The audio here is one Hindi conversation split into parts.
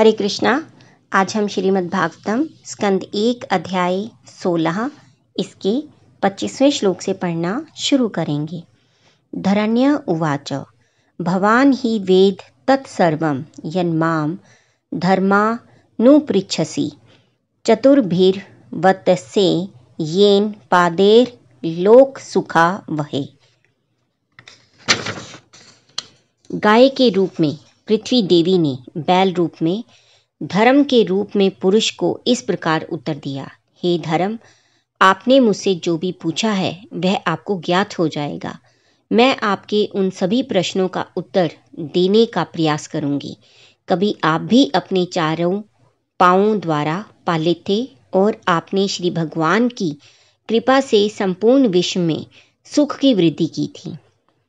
हरे कृष्णा आज हम श्रीमद् भागवतम स्कंद एक अध्याय सोलह इसके पच्चीसवें श्लोक से पढ़ना शुरू करेंगे धरण्य उवाच भवान ही वेद तत्सर्व यन्माम धर्मा नु पृछसी येन पादेर लोक सुखा वहे गाय के रूप में पृथ्वी देवी ने बैल रूप में धर्म के रूप में पुरुष को इस प्रकार उत्तर दिया हे धर्म आपने मुझसे जो भी पूछा है वह आपको ज्ञात हो जाएगा मैं आपके उन सभी प्रश्नों का उत्तर देने का प्रयास करूंगी कभी आप भी अपने चारों पाओं द्वारा पाले थे और आपने श्री भगवान की कृपा से संपूर्ण विश्व में सुख की वृद्धि की थी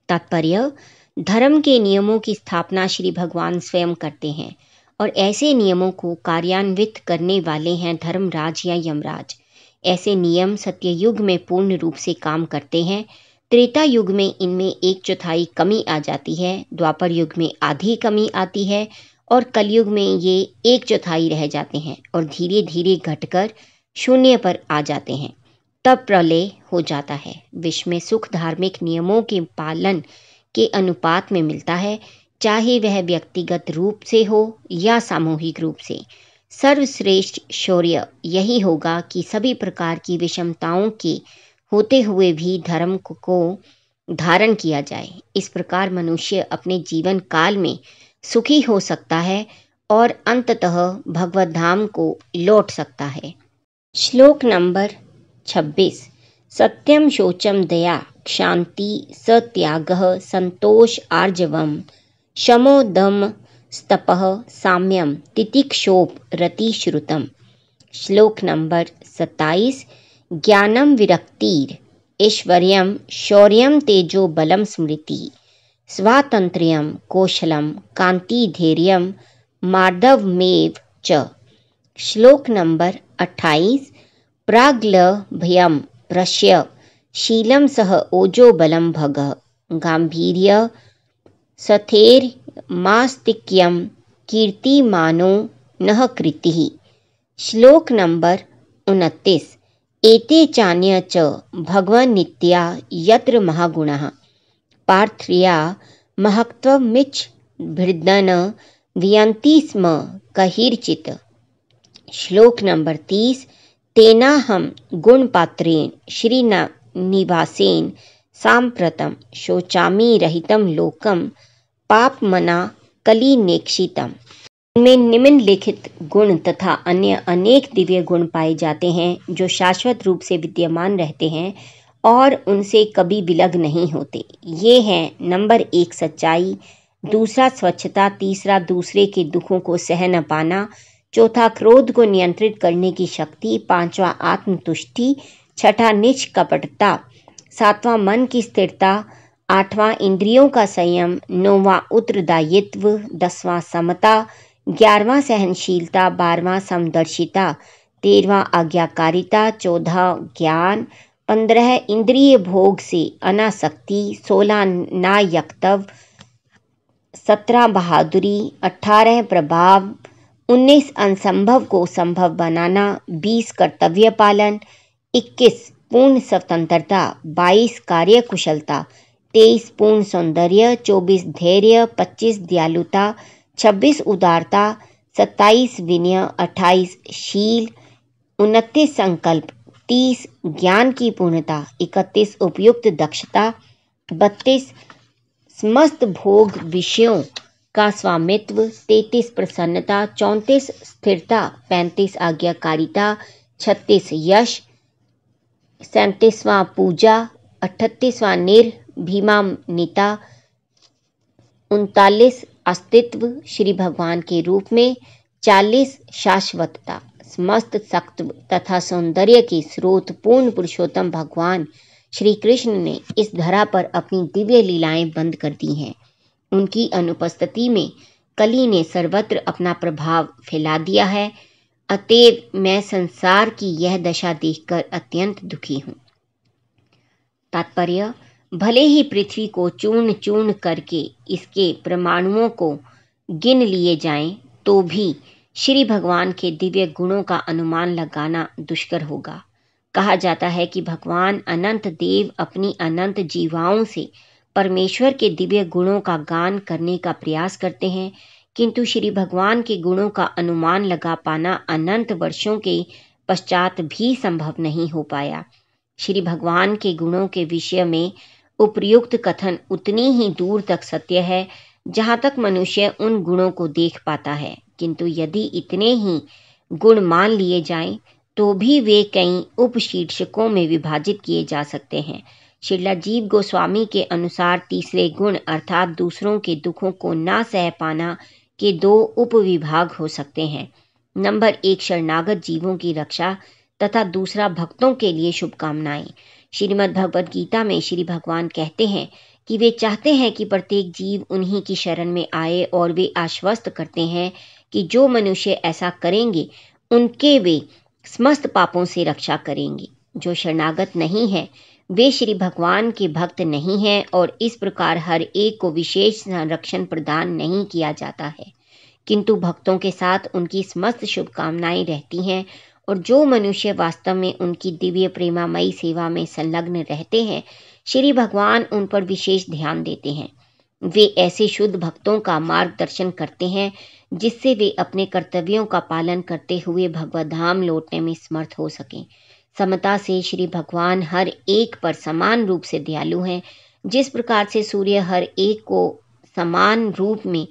तात्पर्य धर्म के नियमों की स्थापना श्री भगवान स्वयं करते हैं और ऐसे नियमों को कार्यान्वित करने वाले हैं धर्मराज या यमराज ऐसे नियम सत्ययुग में पूर्ण रूप से काम करते हैं त्रेता युग में इनमें एक चौथाई कमी आ जाती है द्वापर युग में आधी कमी आती है और कलयुग में ये एक चौथाई रह जाते हैं और धीरे धीरे घटकर शून्य पर आ जाते हैं तब प्रलय हो जाता है विश्व में सुख धार्मिक नियमों के पालन के अनुपात में मिलता है चाहे वह व्यक्तिगत रूप से हो या सामूहिक रूप से सर्वश्रेष्ठ शौर्य यही होगा कि सभी प्रकार की विषमताओं के होते हुए भी धर्म को धारण किया जाए इस प्रकार मनुष्य अपने जीवन काल में सुखी हो सकता है और अंततः भगवत धाम को लौट सकता है श्लोक नंबर 26 सत्यम शोचम दया शान्ति सत्यागः सन्तोष आर्जवं स्तप साम्यम तितिक्षोप रतिश्रुतम् श्लोक नंबर सत्ताईस ज्ञानम विरक्तिर ऐश्वर्य शौर्य तेजो बलम स्मृति स्वातंत्र कौशलम कांतिधैर्यम मार्दवमेव च श्लोक नंबर अट्ठाईस प्राग्ल प्रश्य शीलम सह ओजो बलम बलं भगः गाम्भीर्य कीर्ति मानो नः कृति श्लोक नंबर उनतीस एते चान्य च नित्या यत्र महागुण पार्थ्रिया महत्वमिच भृदन वियंती स्म कहिर्चित श्लोक नंबर तीस तेनाहम गुणपात्रेण श्रीना निवासेन सांप्रतम शोचामी रहितम लोकम पाप मना कली नेक्षितम इनमें निम्नलिखित गुण तथा अन्य अनेक दिव्य गुण पाए जाते हैं जो शाश्वत रूप से विद्यमान रहते हैं और उनसे कभी विलग नहीं होते ये हैं नंबर एक सच्चाई दूसरा स्वच्छता तीसरा दूसरे के दुखों को सह न पाना चौथा क्रोध को नियंत्रित करने की शक्ति पांचवा आत्मतुष्टि छठा निच कपटता सातवां मन की स्थिरता आठवां इंद्रियों का संयम नौवां उत्तरदायित्व दसवां समता ग्यारहवां सहनशीलता बारहवां समदर्शिता तेरहवां आज्ञाकारिता चौदह ज्ञान पंद्रह इंद्रिय भोग से अनासक्ति सोलह नायक्तव सत्रह बहादुरी अठारह प्रभाव उन्नीस असंभव को संभव बनाना बीस कर्तव्य पालन इक्कीस पूर्ण स्वतंत्रता बाईस कार्य कुशलता तेईस पूर्ण सौंदर्य चौबीस धैर्य पच्चीस दयालुता छब्बीस उदारता सत्ताईस विनय अट्ठाईस शील उनतीस संकल्प तीस ज्ञान की पूर्णता इकतीस उपयुक्त दक्षता बत्तीस समस्त भोग विषयों का स्वामित्व तैतीस प्रसन्नता चौंतीस स्थिरता पैंतीस आज्ञाकारिता छत्तीस यश सैंतीसवां पूजा अठतीसवां निर भीमा नीता उनतालीस अस्तित्व श्री भगवान के रूप में चालीस शाश्वतता समस्त शक्त तथा सौंदर्य के स्रोत पूर्ण पुरुषोत्तम भगवान श्री कृष्ण ने इस धरा पर अपनी दिव्य लीलाएं बंद कर दी हैं उनकी अनुपस्थिति में कली ने सर्वत्र अपना प्रभाव फैला दिया है अतएव मैं संसार की यह दशा देखकर अत्यंत दुखी हूँ तात्पर्य भले ही पृथ्वी को चूर्ण चूर्ण करके इसके परमाणुओं को गिन लिए जाएं, तो भी श्री भगवान के दिव्य गुणों का अनुमान लगाना दुष्कर होगा कहा जाता है कि भगवान अनंत देव अपनी अनंत जीवाओं से परमेश्वर के दिव्य गुणों का गान करने का प्रयास करते हैं किंतु श्री भगवान के गुणों का अनुमान लगा पाना अनंत वर्षों के पश्चात भी संभव नहीं हो पाया श्री भगवान के गुणों के विषय में उपयुक्त कथन उतनी ही दूर तक सत्य है जहाँ तक मनुष्य उन गुणों को देख पाता है किंतु यदि इतने ही गुण मान लिए जाएं तो भी वे कई उप शीर्षकों में विभाजित किए जा सकते हैं शिला जीव गोस्वामी के अनुसार तीसरे गुण अर्थात दूसरों के दुखों को ना सह पाना के दो उपविभाग हो सकते हैं नंबर एक शरणागत जीवों की रक्षा तथा दूसरा भक्तों के लिए शुभकामनाएं श्रीमद् भगवद गीता में श्री भगवान कहते हैं कि वे चाहते हैं कि प्रत्येक जीव उन्हीं की शरण में आए और वे आश्वस्त करते हैं कि जो मनुष्य ऐसा करेंगे उनके वे समस्त पापों से रक्षा करेंगे जो शरणागत नहीं है वे श्री भगवान के भक्त नहीं हैं और इस प्रकार हर एक को विशेष संरक्षण प्रदान नहीं किया जाता है किंतु भक्तों के साथ उनकी समस्त शुभकामनाएं रहती हैं और जो मनुष्य वास्तव में उनकी दिव्य प्रेमामयी सेवा में संलग्न रहते हैं श्री भगवान उन पर विशेष ध्यान देते हैं वे ऐसे शुद्ध भक्तों का मार्गदर्शन करते हैं जिससे वे अपने कर्तव्यों का पालन करते हुए भगवत धाम लौटने में समर्थ हो सकें समता से श्री भगवान हर एक पर समान रूप से दयालु हैं जिस प्रकार से सूर्य हर एक को समान रूप में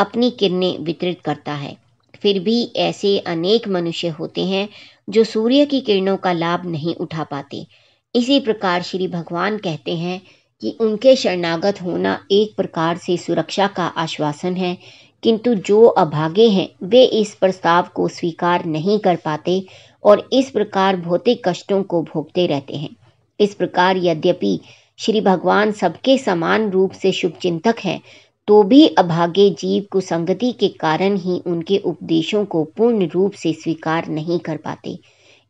अपनी किरणें वितरित करता है फिर भी ऐसे अनेक मनुष्य होते हैं जो सूर्य की किरणों का लाभ नहीं उठा पाते इसी प्रकार श्री भगवान कहते हैं कि उनके शरणागत होना एक प्रकार से सुरक्षा का आश्वासन है किंतु जो अभागे हैं वे इस प्रस्ताव को स्वीकार नहीं कर पाते और इस प्रकार भौतिक कष्टों को भोगते रहते हैं इस प्रकार यद्यपि श्री भगवान सबके समान रूप से शुभचिंतक हैं तो भी अभागे जीव कुसंगति के कारण ही उनके उपदेशों को पूर्ण रूप से स्वीकार नहीं कर पाते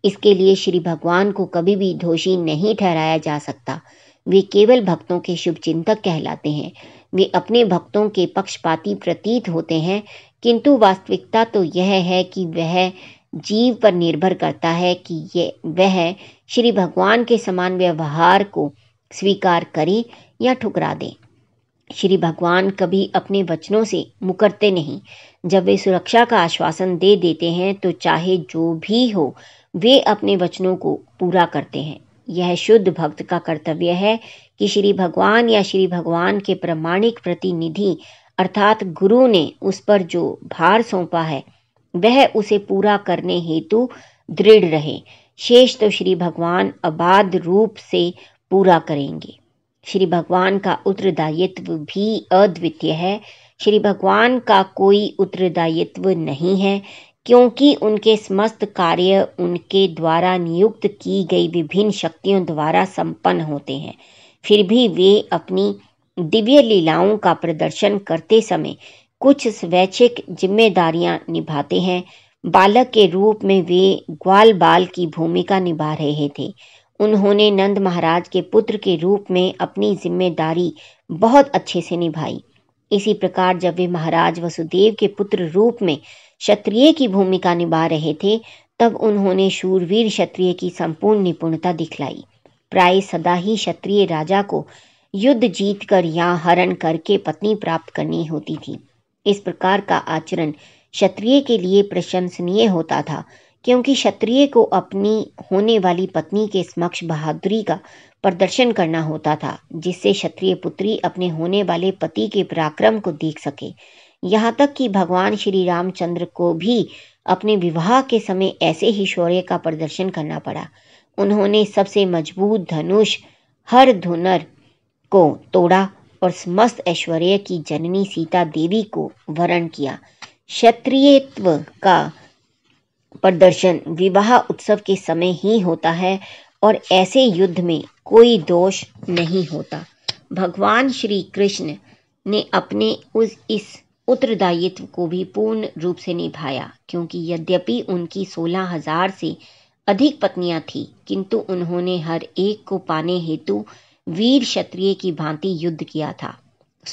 इसके लिए श्री भगवान को कभी भी दोषी नहीं ठहराया जा सकता वे केवल भक्तों के शुभचिंतक कहलाते हैं वे अपने भक्तों के पक्षपाती प्रतीत होते हैं किंतु वास्तविकता तो यह है कि वह जीव पर निर्भर करता है कि ये वह श्री भगवान के समान व्यवहार को स्वीकार करे या ठुकरा दे श्री भगवान कभी अपने वचनों से मुकरते नहीं जब वे सुरक्षा का आश्वासन दे देते हैं तो चाहे जो भी हो वे अपने वचनों को पूरा करते हैं यह शुद्ध भक्त का कर्तव्य है कि श्री भगवान या श्री भगवान के प्रमाणिक प्रतिनिधि अर्थात गुरु ने उस पर जो भार सौंपा है वह उसे पूरा करने हेतु दृढ़ रहे शेष तो श्री भगवान अबाध रूप से पूरा करेंगे श्री भगवान का उत्तरदायित्व भी अद्वितीय है श्री भगवान का कोई उत्तरदायित्व नहीं है क्योंकि उनके समस्त कार्य उनके द्वारा नियुक्त की गई विभिन्न शक्तियों द्वारा संपन्न होते हैं फिर भी वे अपनी दिव्य लीलाओं का प्रदर्शन करते समय कुछ स्वैच्छिक जिम्मेदारियां निभाते हैं बालक के रूप में वे ग्वाल बाल की भूमिका निभा रहे थे उन्होंने नंद महाराज के पुत्र के रूप में अपनी जिम्मेदारी बहुत अच्छे से निभाई इसी प्रकार जब वे महाराज वसुदेव के पुत्र रूप में क्षत्रिय की भूमिका निभा रहे थे तब उन्होंने शूरवीर क्षत्रिय की संपूर्ण निपुणता दिखलाई प्राय सदा ही क्षत्रिय राजा को युद्ध जीतकर या हरण करके पत्नी प्राप्त करनी होती थी इस प्रकार का आचरण क्षत्रिय के लिए प्रशंसनीय होता था क्योंकि क्षत्रिय को अपनी होने वाली पत्नी के समक्ष बहादुरी का प्रदर्शन करना होता था जिससे क्षत्रिय पुत्री अपने होने वाले पति के पराक्रम को देख सके यहाँ तक कि भगवान श्री रामचंद्र को भी अपने विवाह के समय ऐसे ही शौर्य का प्रदर्शन करना पड़ा उन्होंने सबसे मजबूत धनुष हर धुनर को तोड़ा और समस्त ऐश्वर्य की जननी सीता देवी को वरण किया क्षत्रियत्व का प्रदर्शन विवाह उत्सव के समय ही होता है और ऐसे युद्ध में कोई दोष नहीं होता भगवान श्री कृष्ण ने अपने उस इस उत्तरदायित्व को भी पूर्ण रूप से निभाया क्योंकि यद्यपि उनकी सोलह हजार से अधिक पत्नियां थीं किंतु उन्होंने हर एक को पाने हेतु वीर क्षत्रिय की भांति युद्ध किया था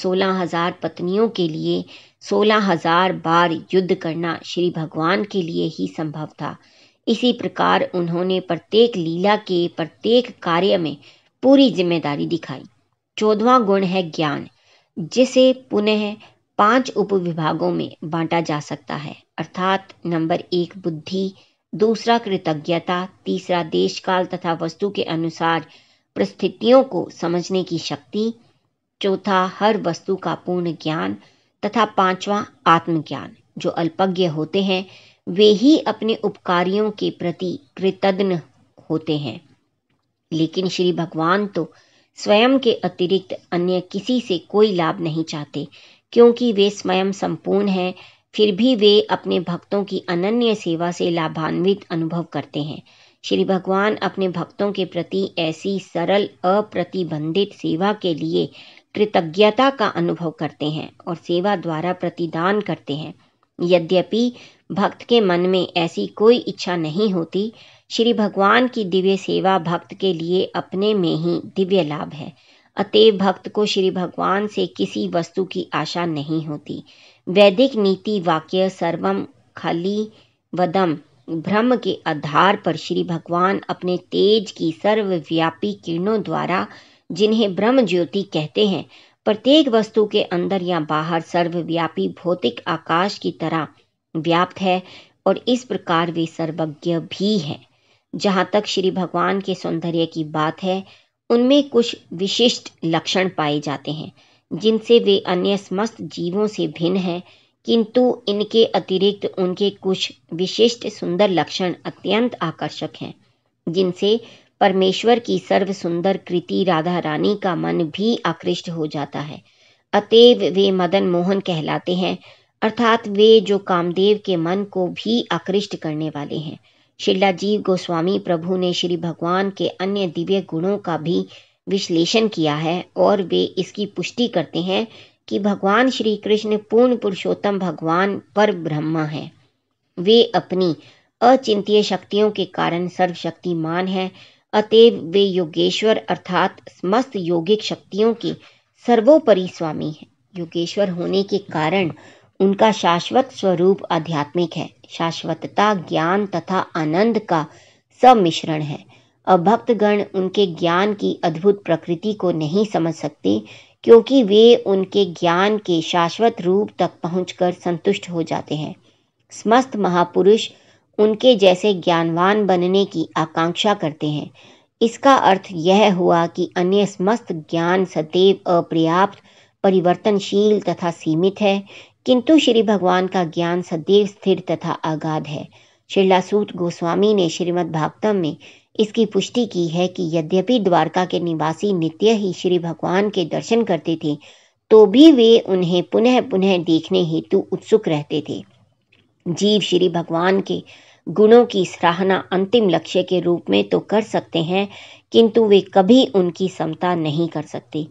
सोलह हजार पत्नियों के लिए सोलह हजार बार युद्ध करना श्री भगवान के लिए ही संभव था इसी प्रकार उन्होंने प्रत्येक लीला के प्रत्येक कार्य में पूरी जिम्मेदारी दिखाई चौदवा गुण है ज्ञान जिसे पुनः पांच उपविभागों में बांटा जा सकता है अर्थात नंबर एक बुद्धि दूसरा कृतज्ञता तीसरा देशकाल तथा वस्तु के अनुसार परिस्थितियों को समझने की शक्ति चौथा हर वस्तु का पूर्ण ज्ञान तथा पांचवा आत्मज्ञान जो अल्पज्ञ होते हैं वे ही अपने उपकारियों के प्रति कृतज्ञ होते हैं लेकिन श्री भगवान तो स्वयं के अतिरिक्त अन्य किसी से कोई लाभ नहीं चाहते क्योंकि वे स्वयं संपूर्ण हैं फिर भी वे अपने भक्तों की अनन्य सेवा से लाभान्वित अनुभव करते हैं श्री भगवान अपने भक्तों के प्रति ऐसी सरल अप्रतिबंधित सेवा के लिए कृतज्ञता का अनुभव करते हैं और सेवा द्वारा प्रतिदान करते हैं यद्यपि भक्त के मन में ऐसी कोई इच्छा नहीं होती श्री भगवान की दिव्य सेवा भक्त के लिए अपने में ही दिव्य लाभ है अतएव भक्त को श्री भगवान से किसी वस्तु की आशा नहीं होती वैदिक नीति वाक्य सर्वम खली वदम ब्रह्म के आधार पर श्री भगवान अपने तेज की सर्वव्यापी किरणों द्वारा जिन्हें ब्रह्म ज्योति कहते हैं प्रत्येक वस्तु के अंदर या बाहर सर्वव्यापी भौतिक आकाश की तरह व्याप्त है और इस प्रकार वे सर्वज्ञ भी हैं जहाँ तक श्री भगवान के सौंदर्य की बात है उनमें कुछ विशिष्ट लक्षण पाए जाते हैं जिनसे वे अन्य समस्त जीवों से भिन्न हैं किंतु इनके अतिरिक्त उनके कुछ विशिष्ट सुंदर लक्षण अत्यंत आकर्षक हैं जिनसे परमेश्वर की सर्व सुंदर कृति राधा रानी का मन भी आकृष्ट हो जाता है अतएव वे मदन मोहन कहलाते हैं अर्थात वे जो कामदेव के मन को भी आकृष्ट करने वाले हैं शिला जीव गोस्वामी प्रभु ने श्री भगवान के अन्य दिव्य गुणों का भी विश्लेषण किया है और वे इसकी पुष्टि करते हैं कि भगवान श्री कृष्ण पूर्ण पुरुषोत्तम भगवान पर ब्रह्मा है वे अपनी अचिंत्य शक्तियों के कारण सर्वशक्तिमान हैं अतएव वे योगेश्वर अर्थात समस्त योगिक शक्तियों के सर्वोपरि स्वामी हैं योगेश्वर होने के कारण उनका शाश्वत स्वरूप आध्यात्मिक है शाश्वतता ज्ञान तथा आनंद का सम्मिश्रण है अभक्तगण उनके ज्ञान की अद्भुत प्रकृति को नहीं समझ सकते क्योंकि वे उनके ज्ञान के शाश्वत रूप तक पहुंचकर संतुष्ट हो जाते हैं समस्त महापुरुष उनके जैसे ज्ञानवान बनने की आकांक्षा करते हैं इसका अर्थ यह हुआ कि अन्य समस्त ज्ञान सदैव अपर्याप्त परिवर्तनशील तथा सीमित है किंतु श्री भगवान का ज्ञान सदैव स्थिर तथा आगाध है श्रीलासूत गोस्वामी ने श्रीमद् भागवतम में इसकी पुष्टि की है कि यद्यपि द्वारका के निवासी नित्य ही श्री भगवान के दर्शन करते थे तो भी वे उन्हें पुनः पुनः देखने हेतु उत्सुक रहते थे जीव श्री भगवान के गुणों की सराहना अंतिम लक्ष्य के रूप में तो कर सकते हैं किंतु वे कभी उनकी समता नहीं कर सकते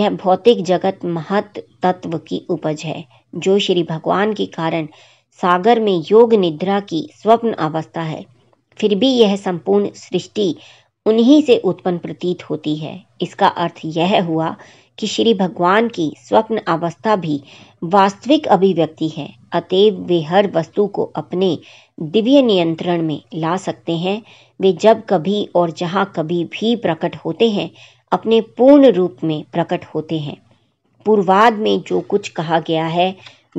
यह भौतिक जगत महत तत्व की उपज है जो श्री भगवान के कारण सागर में योग निद्रा की स्वप्न अवस्था है फिर भी यह संपूर्ण सृष्टि उन्हीं से उत्पन्न प्रतीत होती है इसका अर्थ यह हुआ कि श्री भगवान की स्वप्न अवस्था भी वास्तविक अभिव्यक्ति है अतएव वे हर वस्तु को अपने दिव्य नियंत्रण में ला सकते हैं वे जब कभी और जहाँ कभी भी प्रकट होते हैं अपने पूर्ण रूप में प्रकट होते हैं पूर्वाद में जो कुछ कहा गया है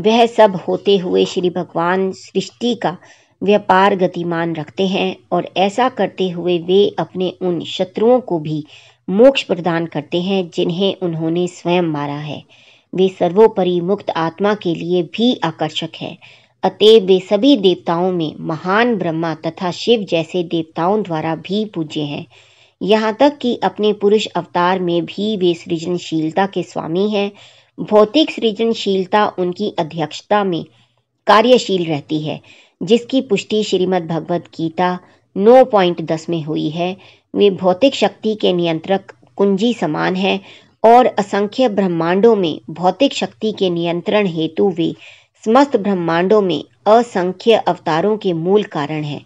वह सब होते हुए श्री भगवान सृष्टि का व्यापार गतिमान रखते हैं और ऐसा करते हुए वे अपने उन शत्रुओं को भी मोक्ष प्रदान करते हैं जिन्हें उन्होंने स्वयं मारा है वे सर्वोपरि मुक्त आत्मा के लिए भी आकर्षक है अतएव वे सभी देवताओं में महान ब्रह्मा तथा शिव जैसे देवताओं द्वारा भी पूज्य हैं यहाँ तक कि अपने पुरुष अवतार में भी वे सृजनशीलता के स्वामी हैं भौतिक सृजनशीलता उनकी अध्यक्षता में कार्यशील रहती है जिसकी पुष्टि श्रीमद् भगवद गीता नौ पॉइंट दस में हुई है वे भौतिक शक्ति के नियंत्रक कुंजी समान है और असंख्य ब्रह्मांडों में भौतिक शक्ति के नियंत्रण हेतु वे समस्त ब्रह्मांडों में असंख्य अवतारों के मूल कारण हैं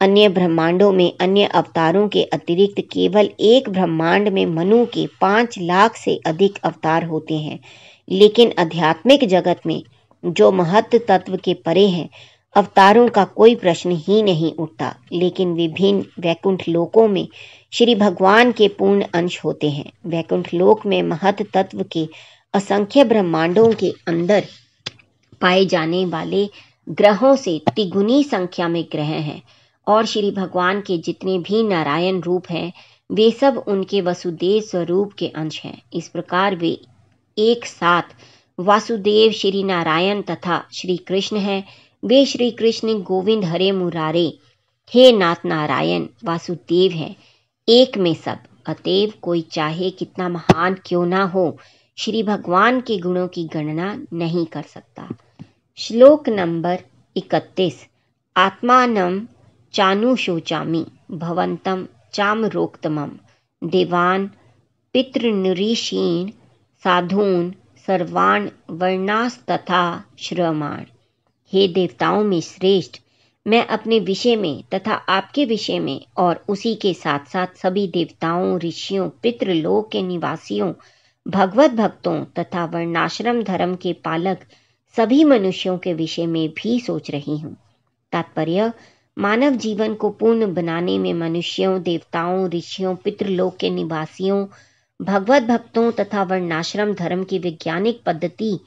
अन्य ब्रह्मांडों में अन्य अवतारों के अतिरिक्त केवल एक ब्रह्मांड में मनु के पाँच लाख से अधिक अवतार होते हैं लेकिन आध्यात्मिक जगत में जो महत्व तत्व के परे हैं अवतारों का कोई प्रश्न ही नहीं उठता लेकिन विभिन्न वैकुंठ लोकों में श्री भगवान के पूर्ण अंश होते हैं वैकुंठ लोक में महत तत्व के असंख्य ब्रह्मांडों के अंदर पाए जाने वाले ग्रहों से तिगुनी संख्या में ग्रह हैं और श्री भगवान के जितने भी नारायण रूप हैं वे सब उनके वसुदेव स्वरूप के अंश हैं इस प्रकार वे एक साथ वासुदेव श्री नारायण तथा श्री कृष्ण हैं वे श्री कृष्ण गोविंद हरे मुरारे हे नाथ नारायण वासुदेव हैं एक में सब अतएव कोई चाहे कितना महान क्यों ना हो श्री भगवान के गुणों की गणना नहीं कर सकता श्लोक नंबर इकतीस आत्मानम चानु शोचामी भवंतम चाम रोक्तम देवान पितृनिषीण साधून सर्वाण वर्णास्तथा श्रमाण हे देवताओं में श्रेष्ठ मैं अपने विषय में तथा आपके विषय में और उसी के साथ साथ सभी देवताओं ऋषियों पितृलोक के निवासियों भगवत भक्तों तथा वर्णाश्रम धर्म के पालक सभी मनुष्यों के विषय में भी सोच रही हूँ तात्पर्य मानव जीवन को पूर्ण बनाने में मनुष्यों देवताओं ऋषियों पितृलोक के निवासियों भगवत भक्तों तथा वर्णाश्रम धर्म की वैज्ञानिक पद्धति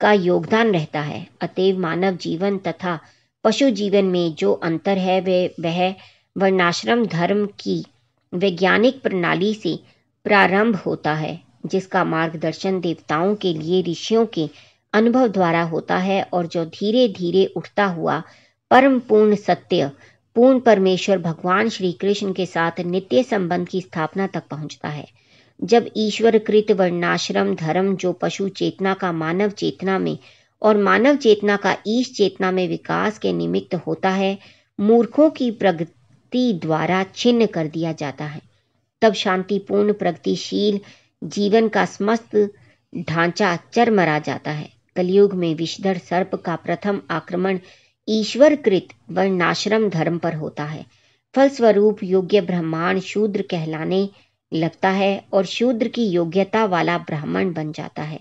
का योगदान रहता है अतएव मानव जीवन तथा पशु जीवन में जो अंतर है वह वह वर्णाश्रम धर्म की वैज्ञानिक प्रणाली से प्रारंभ होता है जिसका मार्गदर्शन देवताओं के लिए ऋषियों के अनुभव द्वारा होता है और जो धीरे धीरे उठता हुआ परम पूर्ण सत्य पूर्ण परमेश्वर भगवान श्री कृष्ण के साथ नित्य संबंध की स्थापना तक पहुंचता है जब ईश्वर कृत वर्णाश्रम धर्म जो पशु चेतना का मानव चेतना में और मानव चेतना का ईश चेतना में विकास के निमित्त होता है मूर्खों की प्रगति द्वारा छिन्न कर दिया जाता है तब शांतिपूर्ण प्रगतिशील जीवन का समस्त ढांचा चरमरा जाता है कलयुग में विषधर सर्प का प्रथम आक्रमण ईश्वर कृत वर्णाश्रम धर्म पर होता है फलस्वरूप योग्य ब्रह्मांड शूद्र कहलाने लगता है और शूद्र की योग्यता वाला ब्राह्मण बन जाता है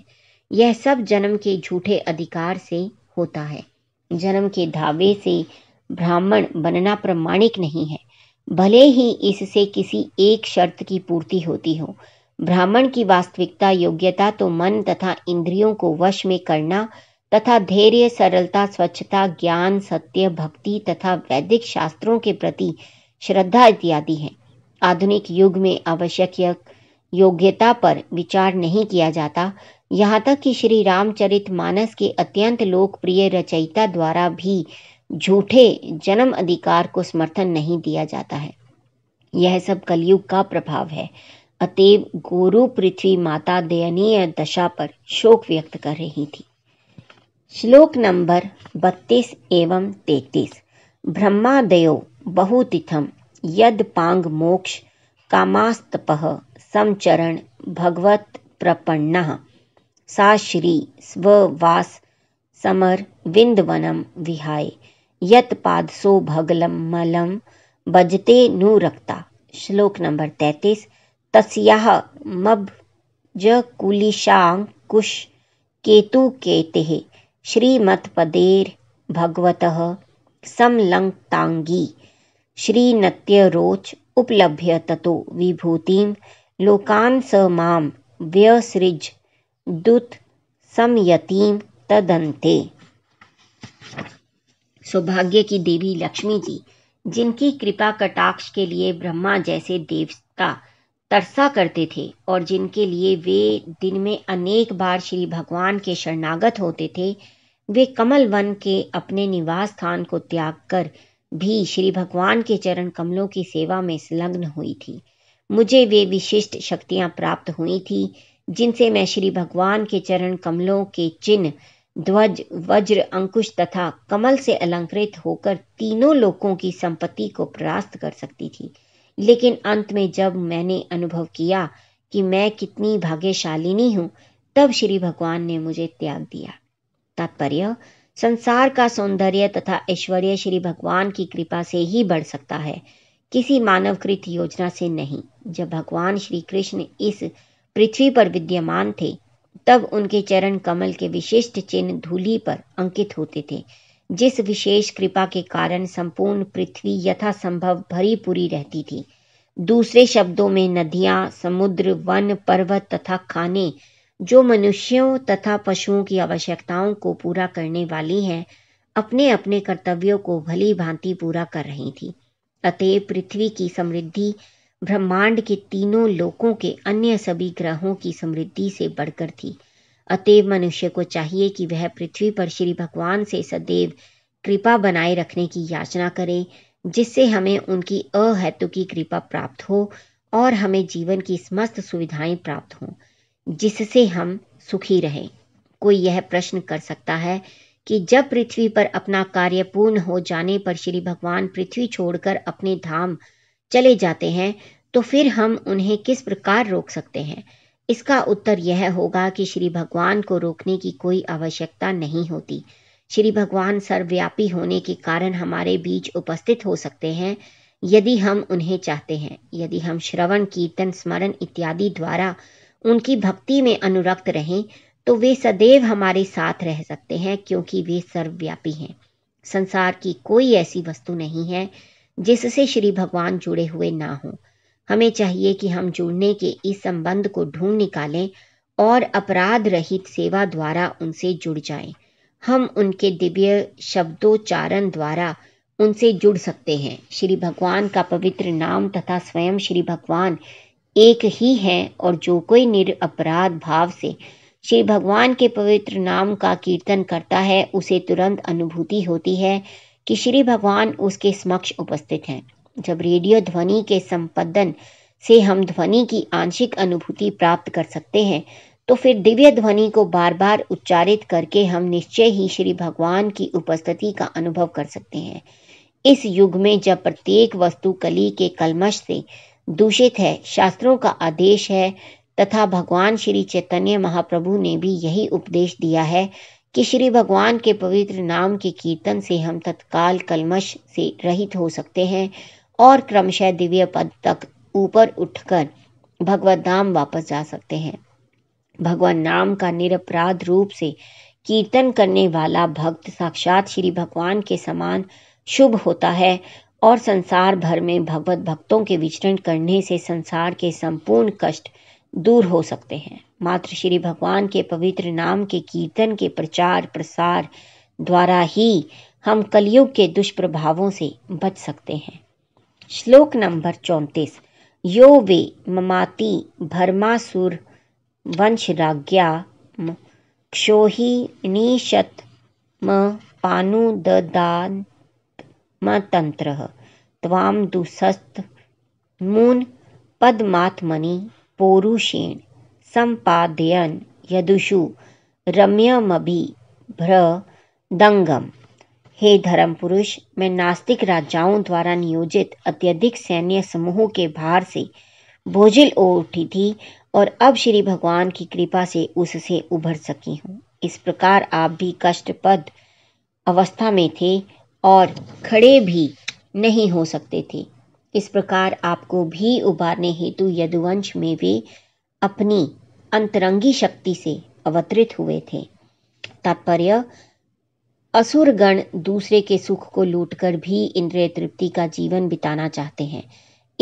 यह सब जन्म के झूठे अधिकार से होता है जन्म के धावे से ब्राह्मण बनना प्रमाणिक नहीं है भले ही इससे किसी एक शर्त की पूर्ति होती हो ब्राह्मण की वास्तविकता योग्यता तो मन तथा इंद्रियों को वश में करना तथा धैर्य सरलता स्वच्छता ज्ञान सत्य भक्ति तथा वैदिक शास्त्रों के प्रति श्रद्धा इत्यादि है आधुनिक युग में आवश्यक योग्यता पर विचार नहीं किया जाता यहाँ तक कि श्री रामचरित मानस के अत्यंत लोकप्रिय रचयिता द्वारा भी झूठे जन्म अधिकार को समर्थन नहीं दिया जाता है यह सब कलयुग का प्रभाव है अतएव गुरु पृथ्वी माता दयनीय दशा पर शोक व्यक्त कर रही थी श्लोक नंबर बत्तीस एवं तैतीस ब्रह्मादयो बहुतिथम यद पांग मोक्ष कामास्तपः समचरण भगवत प्रपन्न सा श्री स्ववास समर विन्दवनं विहाय यत पाद सो भगलम मलम बजते नु रक्ता श्लोक नंबर तैतीस तस्याह श्रीमत पदेर श्रीमत्पदेर्भगवतः समलङ्क्ताङ्गी रोच उपलभ्य ततो विभूतिम लोकान स माम व्यसृज दुत समयतीम तदंते सौभाग्य की देवी लक्ष्मी जी जिनकी कृपा कटाक्ष के लिए ब्रह्मा जैसे देवता तरसा करते थे और जिनके लिए वे दिन में अनेक बार श्री भगवान के शरणागत होते थे वे कमल वन के अपने निवास स्थान को त्याग कर भी श्री भगवान के चरण कमलों की सेवा में संलग्न हुई थी मुझे वे विशिष्ट शक्तियाँ प्राप्त हुई थी जिनसे मैं श्री भगवान के चरण कमलों के चिन्ह ध्वज वज्र अंकुश तथा कमल से अलंकृत होकर तीनों लोकों की संपत्ति को परास्त कर सकती थी लेकिन अंत में जब मैंने अनुभव किया कि मैं कितनी भाग्यशालिनी हूँ तब श्री भगवान ने मुझे त्याग दिया तात्पर्य संसार का सौंदर्य तथा ऐश्वर्य श्री भगवान की कृपा से ही बढ़ सकता है किसी मानवकृत योजना से नहीं जब भगवान श्री कृष्ण इस पृथ्वी पर विद्यमान थे तब उनके चरण कमल के विशिष्ट चिन्ह धूलि पर अंकित होते थे जिस विशेष कृपा के कारण संपूर्ण पृथ्वी यथासंभव भरी पूरी रहती थी दूसरे शब्दों में नदियाँ समुद्र वन पर्वत तथा खाने जो मनुष्यों तथा पशुओं की आवश्यकताओं को पूरा करने वाली हैं अपने अपने कर्तव्यों को भली भांति पूरा कर रही थी अतएव पृथ्वी की समृद्धि ब्रह्मांड के तीनों लोकों के अन्य सभी ग्रहों की समृद्धि से बढ़कर थी अतएव मनुष्य को चाहिए कि वह पृथ्वी पर श्री भगवान से सदैव कृपा बनाए रखने की याचना करे जिससे हमें उनकी अहेतु की कृपा प्राप्त हो और हमें जीवन की समस्त सुविधाएं प्राप्त हों जिससे हम सुखी रहें कोई यह प्रश्न कर सकता है कि जब पृथ्वी पर अपना कार्य पूर्ण हो जाने पर श्री भगवान पृथ्वी छोड़कर अपने धाम चले जाते हैं तो फिर हम उन्हें किस प्रकार रोक सकते हैं इसका उत्तर यह होगा कि श्री भगवान को रोकने की कोई आवश्यकता नहीं होती श्री भगवान सर्वव्यापी होने के कारण हमारे बीच उपस्थित हो सकते हैं यदि हम उन्हें चाहते हैं यदि हम श्रवण कीर्तन स्मरण इत्यादि द्वारा उनकी भक्ति में अनुरक्त रहें तो वे सदैव हमारे साथ रह सकते हैं क्योंकि वे सर्वव्यापी हैं संसार की कोई ऐसी वस्तु नहीं है जिससे श्री भगवान जुड़े हुए ना हों हमें चाहिए कि हम जुड़ने के इस संबंध को ढूंढ निकालें और अपराध रहित सेवा द्वारा उनसे जुड़ जाएं। हम उनके दिव्य शब्दोच्चारण द्वारा उनसे जुड़ सकते हैं श्री भगवान का पवित्र नाम तथा स्वयं श्री भगवान एक ही है और जो कोई निरअपराध भाव से श्री भगवान के पवित्र नाम का कीर्तन करता है उसे तुरंत अनुभूति होती है कि श्री भगवान उसके समक्ष उपस्थित हैं जब रेडियो ध्वनि के संपदन से हम ध्वनि की आंशिक अनुभूति प्राप्त कर सकते हैं तो फिर दिव्य ध्वनि को बार बार उच्चारित करके हम निश्चय ही श्री भगवान की उपस्थिति का अनुभव कर सकते हैं इस युग में जब प्रत्येक वस्तु कली के कलमश से दूषित है शास्त्रों का आदेश है तथा भगवान श्री चैतन्य महाप्रभु ने भी यही उपदेश दिया है कि श्री भगवान के पवित्र नाम के कीर्तन से हम तत्काल कलमश से रहित हो सकते हैं और क्रमशः दिव्य पद तक ऊपर उठकर भगवत धाम वापस जा सकते हैं भगवान नाम का निरपराध रूप से कीर्तन करने वाला भक्त साक्षात श्री भगवान के समान शुभ होता है और संसार भर में भगवत भक्तों के विचरण करने से संसार के संपूर्ण कष्ट दूर हो सकते हैं मात्र श्री भगवान के पवित्र नाम के कीर्तन के प्रचार प्रसार द्वारा ही हम कलयुग के दुष्प्रभावों से बच सकते हैं श्लोक नंबर चौंतीस यो वे ममाति भरमासुर वंश राज्ञा क्षोहिनीशत म पानु ददान ताम दुसस्त मून पद्मात्मनि पौरुषेण संपादयन यदुषु दंगम हे धर्म पुरुष मैं नास्तिक राजाओं द्वारा नियोजित अत्यधिक सैन्य समूह के भार से भोजिल ओ उठी थी और अब श्री भगवान की कृपा से उससे उभर सकी हूँ इस प्रकार आप भी कष्टपद अवस्था में थे और खड़े भी नहीं हो सकते थे इस प्रकार आपको भी उबारने हेतु यदुवंश में वे अपनी अंतरंगी शक्ति से अवतरित हुए थे तात्पर्य असुरगण दूसरे के सुख को लूटकर भी इंद्रिय तृप्ति का जीवन बिताना चाहते हैं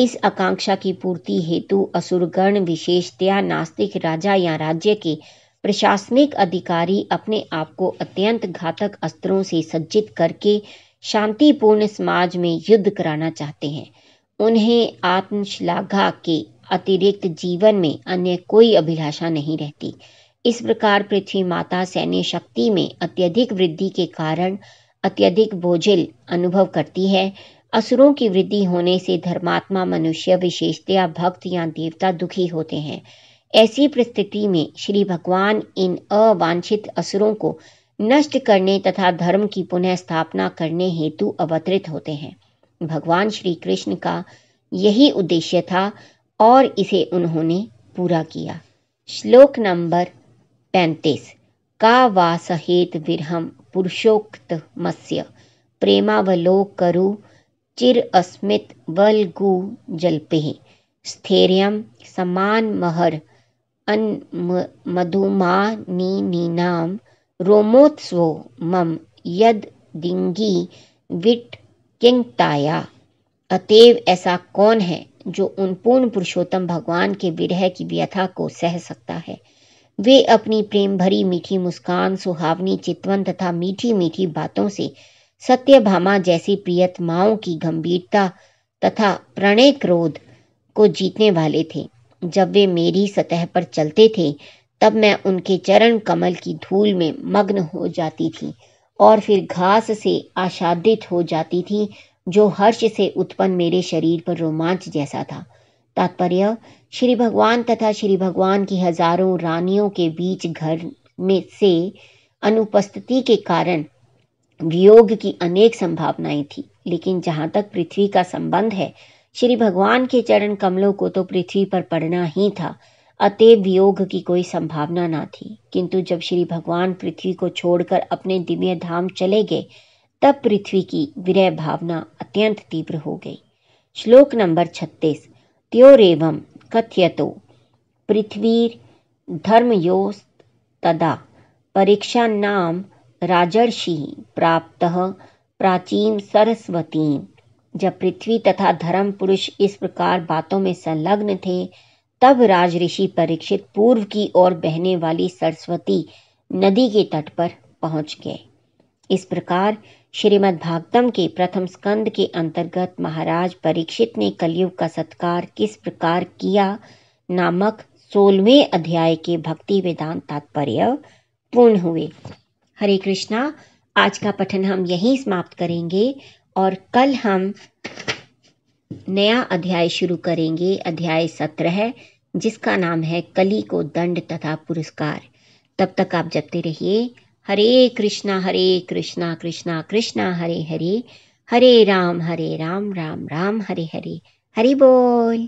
इस आकांक्षा की पूर्ति हेतु असुरगण विशेषतया नास्तिक राजा या राज्य के प्रशासनिक अधिकारी अपने आप को अत्यंत घातक अस्त्रों से सज्जित करके शांतिपूर्ण समाज में युद्ध कराना चाहते हैं उन्हें आत्मश्लाघा के अतिरिक्त जीवन में अन्य कोई अभिलाषा नहीं रहती इस प्रकार पृथ्वी माता सैन्य शक्ति में अत्यधिक वृद्धि के कारण अत्यधिक बोझिल अनुभव करती है असुरों की वृद्धि होने से धर्मात्मा मनुष्य विशेषतया भक्त या देवता दुखी होते हैं ऐसी परिस्थिति में श्री भगवान इन अवांछित असुरों को नष्ट करने तथा धर्म की पुनः स्थापना करने हेतु अवतरित होते हैं भगवान श्री कृष्ण का यही उद्देश्य था और इसे उन्होंने पूरा किया श्लोक नंबर पैंतीस का वा सहेत विरहम पुरुषोक्त मत्स्य प्रेमावलोक करु चिर अस्मित वलगु जलपे स्थैर्यम समान महर अन मधुमानी नीनाम रोमोत्सव मम विट किंगताया अतएव ऐसा कौन है जो उन पूर्ण पुरुषोत्तम भगवान के विरह की व्यथा को सह सकता है वे अपनी प्रेम भरी मीठी मुस्कान सुहावनी चितवन तथा मीठी मीठी बातों से सत्य भामा जैसी प्रियतमाओं की गंभीरता तथा प्रणय क्रोध को जीतने वाले थे जब वे मेरी सतह पर चलते थे तब मैं उनके चरण कमल की धूल में मग्न हो जाती थी और फिर घास से आशादित हो जाती थी जो हर्ष से उत्पन्न मेरे शरीर पर रोमांच जैसा था तात्पर्य श्री भगवान तथा श्री भगवान की हजारों रानियों के बीच घर में से अनुपस्थिति के कारण वियोग की अनेक संभावनाएं थी लेकिन जहाँ तक पृथ्वी का संबंध है श्री भगवान के चरण कमलों को तो पृथ्वी पर पड़ना ही था अतएव वियोग की कोई संभावना ना थी किंतु जब श्री भगवान पृथ्वी को छोड़कर अपने दिव्य धाम चले गए तब पृथ्वी की विरह भावना अत्यंत तीव्र हो गई श्लोक नंबर छत्तीस त्योरेवम कथ्यतो पृथ्वी धर्मयोस्त तदा परीक्षा नाम राजर्षि प्राप्त प्राचीन सरस्वती जब पृथ्वी तथा धर्म पुरुष इस प्रकार बातों में संलग्न थे तब राजऋषि परीक्षित पूर्व की ओर बहने वाली सरस्वती नदी के तट पर पहुंच गए इस प्रकार श्रीमद् भागवतम के प्रथम स्कंद के अंतर्गत महाराज परीक्षित ने कलयुग का सत्कार किस प्रकार किया नामक सोलहवें अध्याय के भक्ति वेदांत तात्पर्य पूर्ण हुए हरे कृष्णा आज का पठन हम यहीं समाप्त करेंगे और कल हम नया अध्याय शुरू करेंगे अध्याय सत्रह जिसका नाम है कली को दंड तथा पुरस्कार तब तक आप जपते रहिए हरे कृष्णा हरे कृष्णा कृष्णा कृष्णा हरे हरे हरे राम हरे राम राम राम हरे हरे हरि बोल